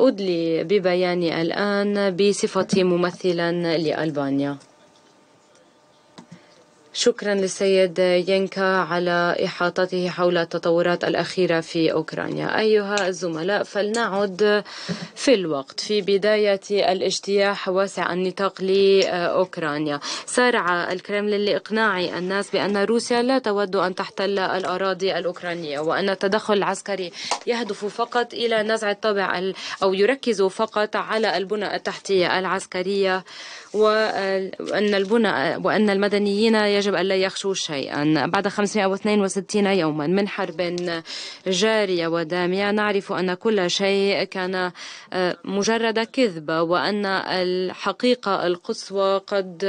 أدلي ببياني الآن بصفتي ممثلا لألبانيا شكرا للسيد ينكا على إحاطته حول التطورات الأخيرة في أوكرانيا أيها الزملاء فلنعد في الوقت في بداية الاجتياح واسع النطاق لأوكرانيا سارع الكرملين لإقناع الناس بأن روسيا لا تود أن تحتل الأراضي الأوكرانية وأن التدخل العسكري يهدف فقط إلى نزع الطابع أو يركز فقط على البنى التحتية العسكرية وأن البناء وأن المدنيين يجب ألا يخشوا شيئا بعد 562 يوما من حرب جارية ودامية نعرف أن كل شيء كان آه، مجرد كذبة وأن الحقيقة القصوى قد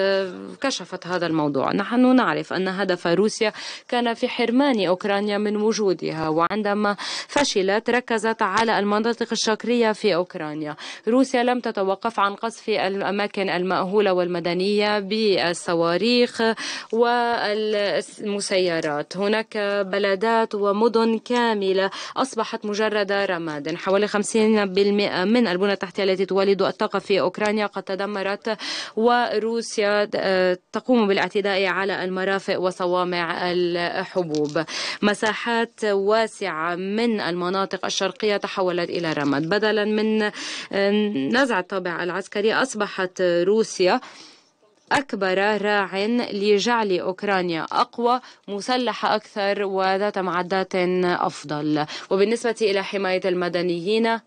كشفت هذا الموضوع نحن نعرف أن هدف روسيا كان في حرمان أوكرانيا من وجودها وعندما فشلت ركزت على المناطق الشكرية في أوكرانيا روسيا لم تتوقف عن قصف الأماكن المأهولة الدولة والمدنية بالصواريخ والمسيرات هناك بلدات ومدن كاملة أصبحت مجرد رماد حوالي 50% من البنى التحتية التي تولد الطاقة في أوكرانيا قد تدمرت وروسيا آه، تقوم بالاعتداء على المرافق وصوامع الحبوب مساحات واسعة من المناطق الشرقية تحولت إلى رماد بدلا من آه، نزع الطابع العسكري أصبحت روسيا روسيا أكبر راع لجعل أوكرانيا أقوى مسلحة أكثر وذات معدات أفضل وبالنسبة إلى حماية المدنيين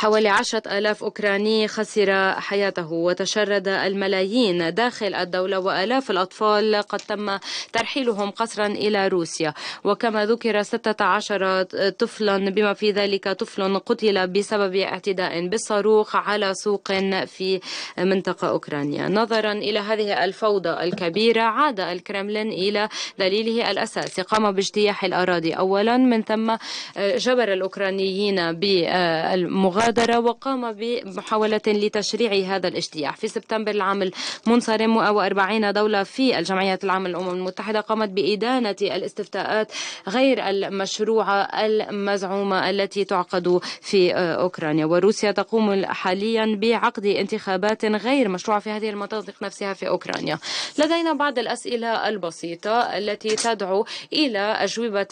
حوالي عشرة ألاف أوكراني خسر حياته وتشرد الملايين داخل الدولة وآلاف الأطفال قد تم ترحيلهم قسرا إلى روسيا وكما ذكر 16 طفلا بما في ذلك طفل قتل بسبب اعتداء بالصاروخ على سوق في منطقة أوكرانيا نظرا إلى هذه الفوضى الكبيرة عاد الكرملين إلى دليله الأساسي قام باجتياح الأراضي أولا من ثم جبر الأوكرانيين بالمغادرة الأدرة وقام بمحاولة لتشريع هذا الاجتياح في سبتمبر العام المنصرم 40 دولة في الجمعية العامة للأمم المتحدة قامت بإدانة الاستفتاءات غير المشروعة المزعومة التي تعقد في أوكرانيا وروسيا تقوم حاليا بعقد انتخابات غير مشروعة في هذه المناطق نفسها في أوكرانيا لدينا بعض الأسئلة البسيطة التي تدعو إلى أجوبة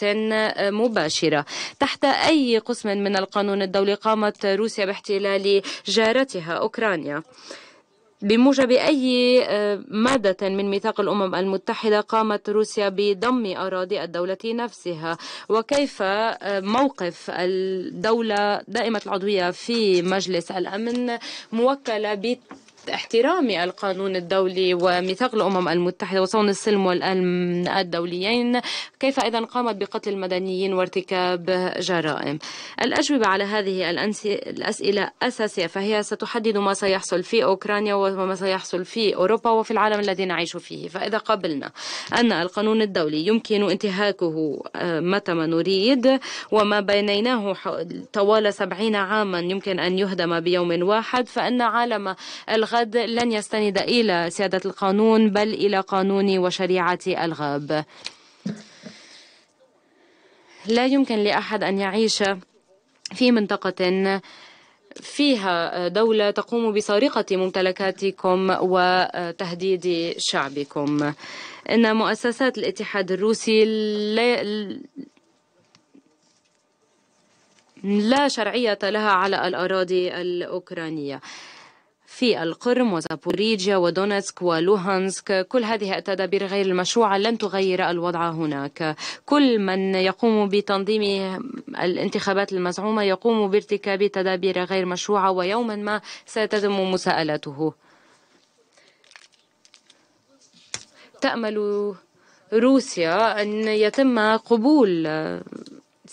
مباشرة تحت أي قسم من القانون الدولي قامت روسيا روسيا باحتلال جارتها أوكرانيا بموجب أي آه، مادة من ميثاق الأمم المتحدة قامت روسيا بضم أراضي الدولة نفسها وكيف آه، موقف الدولة دائمة العضوية في مجلس الأمن موكلة احترام القانون الدولي وميثاق الأمم المتحدة وصون السلم والأمن الدوليين كيف أيضا قامت بقتل المدنيين وارتكاب جرائم الأجوبة على هذه الأسئلة أساسية فهي ستحدد ما سيحصل في أوكرانيا وما سيحصل في أوروبا وفي العالم الذي نعيش فيه فإذا قبلنا أن القانون الدولي يمكن انتهاكه آه، متى ما نريد وما بينيناه طوال سبعين عاما يمكن أن يهدم بيوم واحد فإن عالم الغد لن يستند إلى سيادة القانون بل إلى قانون وشريعة الغاب لا يمكن لأحد أن يعيش في منطقة فيها دولة تقوم بسرقة ممتلكاتكم وتهديد شعبكم إن مؤسسات الاتحاد الروسي لا لا شرعية لها على الأراضي الأوكرانية في القرم وزابوريجيا ودونتسك ولوهانسك كل هذه التدابير غير المشروعة لن تغير الوضع هناك كل من يقوم بتنظيم الانتخابات المزعومة يقوم بارتكاب تدابير غير مشروعة ويوما ما ستتم مساءلته تأمل روسيا أن يتم قبول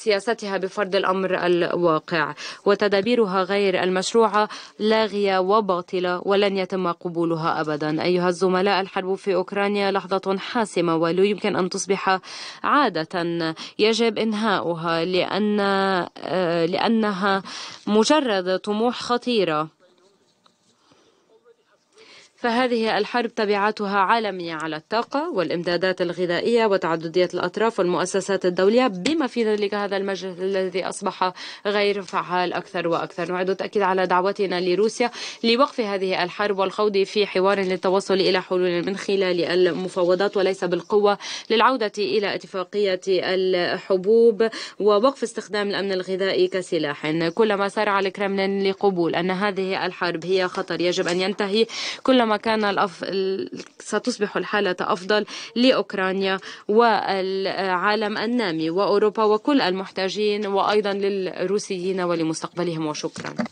سياستها بفرض الأمر الواقع وتدابيرها غير المشروعة لاغية وباطلة ولن يتم قبولها أبدا أيها الزملاء الحرب في أوكرانيا لحظة حاسمة ولا يمكن أن تصبح عادة يجب إنهاؤها لأن آه، لأنها مجرد طموح خطيرة فهذه الحرب تبعاتها عالمية على الطاقة والإمدادات الغذائية وتعددية الأطراف والمؤسسات الدولية بما في ذلك هذا المجلس الذي أصبح غير فعال أكثر وأكثر نعيد التأكيد على دعوتنا لروسيا لوقف هذه الحرب والخوض في حوار للتوصل إلى حلول من خلال المفاوضات وليس بالقوة للعودة إلى اتفاقية الحبوب ووقف استخدام الأمن الغذائي كسلاح كلما سارع الكرملين لقبول أن هذه الحرب هي خطر يجب أن ينتهي كلما كلما كان الأف... ستصبح الحالة أفضل لأوكرانيا والعالم النامي وأوروبا وكل المحتاجين وأيضا للروسيين ولمستقبلهم وشكرا